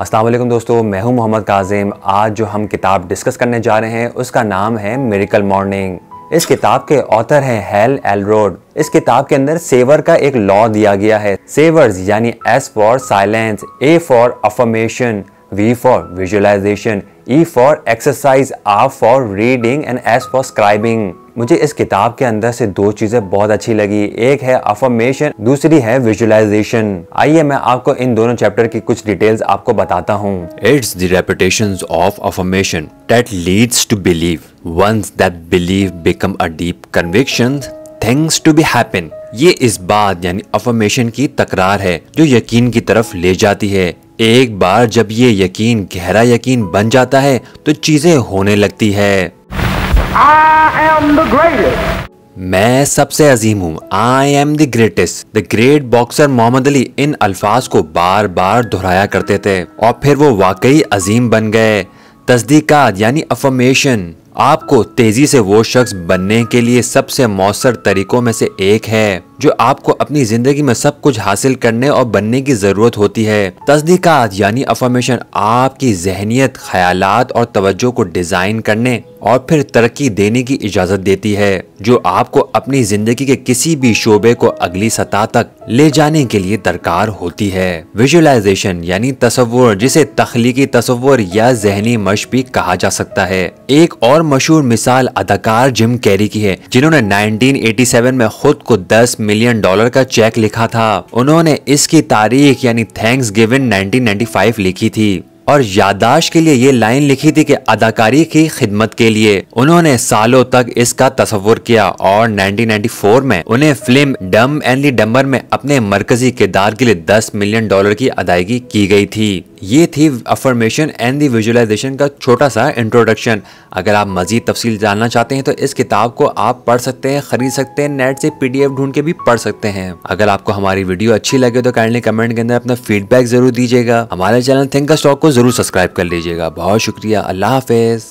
अस्सलाम वालेकुम दोस्तों मैं हूं मोहम्मद काजिम आज जो हम किताब डिस्कस करने जा रहे हैं उसका नाम है मेरिकल मॉर्निंग इस किताब के ऑथर हैं हेल एलरोड इस किताब के अंदर सेवर का एक लॉ दिया गया है सेवर्स यानी S for silence A for affirmation V for visualization, E for exercise, R for reading and S for scribing. मुझे इस किताब के अंदर से दो चीजें बहुत अच्छी लगी एक है अफॉर्मेशन दूसरी है विजुअलाइजेशन आइए मैं आपको इन दोनों चैप्टर की कुछ डिटेल्स आपको बताता हूँ it's the reputation of affirmation that leads to believe once that believe become a deep conviction things to be happen ये इस बात यानी अफॉर्मेशन की तकरार है जो यकीन की तरफ ले जाती है एक बार जब ये यकीन गहरा यकीन बन जाता है तो चीजें होने लगती है मैं सबसे अजीम हूँ I am the greatest the great boxer Muhammad Ali इन अल्फाज को बार बार दोहराया करते थे और फिर वो वाकई अजीम बन गए तस्दीकात यानी अफर्मेशन आपको तेजी से वो शख्स बनने के लिए सबसे मौसर तरीकों में से एक है जो आपको अपनी जिंदगी में सब कुछ हासिल करने और बनने की ज़रूरत होती है तस्दीकात यानी अफॉर्मेशन आपकी जहनीत ख्याल और तवज्जो को डिज़ाइन करने और फिर तरक्की देने की इजाज़त देती है जो आपको अपनी ज़िंदगी के किसी भी शोबे को अगली सतह तक ले जाने के लिए दरकार होती है विजुअलाइजेशन यानी तस्वुर जिसे तखलीकी तस्वुर या जहनी मश भी कहा जा सकता है एक और मशहूर मिसाल अदाकार जिम कैरी की है जिन्होंने 1987 में खुद को 10 मिलियन डॉलर का चेक लिखा था उन्होंने इसकी तारीख यानी थैंक्स गिविन 1995 लिखी थी और याददाश्त के लिए ये लाइन लिखी थी कि अदाकारी की खिदमत के लिए उन्होंने सालों तक इसका तस्वुर किया और 1994 में उन्हें फिल्म डम एंड डम्बर में अपने मरकजी किरदार के लिए 10 मिलियन डॉलर की अदायगी की गई थी ये थी अफर्मेशन एंड दी विजुलाइजेशन का छोटा सा इंट्रोडक्शन अगर आप मज़ीद तफसील जानना चाहते हैं तो इस किताब को आप पढ़ सकते हैं ख़रीद सकते हैं नेट से पीडीएफ ढूंढ के भी पढ़ सकते हैं अगर आपको हमारी वीडियो अच्छी लगे तो काइंडली कमेंट के अंदर अपना फीडबैक ज़रूर दीजिएगा हमारे चैनल थिंक स्टॉक को ज़रूर सब्सक्राइब कर लीजिएगा बहुत शुक्रिया अल्लाह हाफिज़